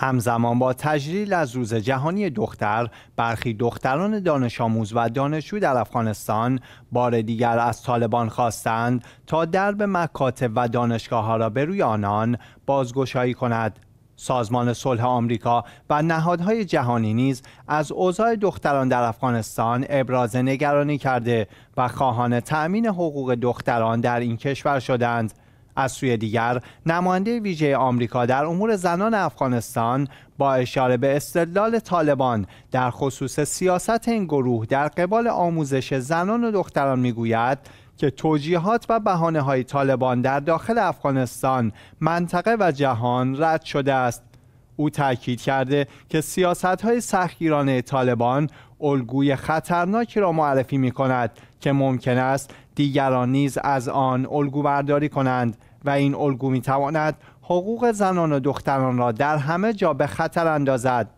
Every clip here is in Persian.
همزمان با تجلیل از روز جهانی دختر برخی دختران دانش آموز و دانشجو در افغانستان بار دیگر از طالبان خواستند تا درب مکاتب و دانشگاه ها را به روی آنان بازگشایی کند سازمان صلح آمریکا و نهادهای جهانی نیز از اوضاع دختران در افغانستان ابراز نگرانی کرده و خواهان تأمین حقوق دختران در این کشور شدند از سوی دیگر نماینده ویژه آمریکا در امور زنان افغانستان با اشاره به استدلال طالبان در خصوص سیاست این گروه در قبال آموزش زنان و دختران میگوید که توجیهات و بحانه های طالبان در داخل افغانستان منطقه و جهان رد شده است او تاکید کرده که سیاست های سختگیرانه طالبان الگوی خطرناکی را معرفی می کند که ممکن است دیگران نیز از آن الگو برداری کنند و این الگو می تواند حقوق زنان و دختران را در همه جا به خطر اندازد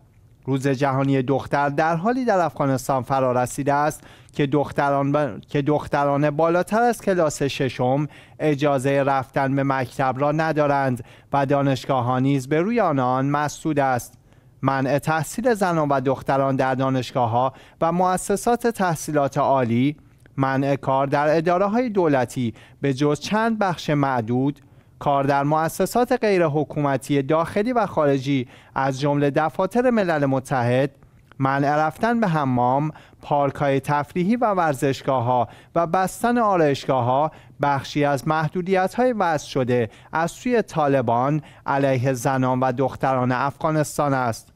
روز جهانی دختر در حالی در افغانستان فرا رسیده است که دختران, که دختران بالاتر از کلاس ششم اجازه رفتن به مکتب را ندارند و دانشگاه ها نیز به روی آنان مسدود است منع تحصیل زنان و دختران در دانشگاه ها و مؤسسات تحصیلات عالی منع کار در اداره های دولتی به جز چند بخش معدود کار در مؤسسات غیرحکومتی داخلی و خارجی از جمله دفاتر ملل متحد منع رفتن به حمام، پارک های تفریحی و ورزشگاه ها و بستن آرایشگاه ها بخشی از محدودیت های وضع شده از سوی طالبان علیه زنان و دختران افغانستان است.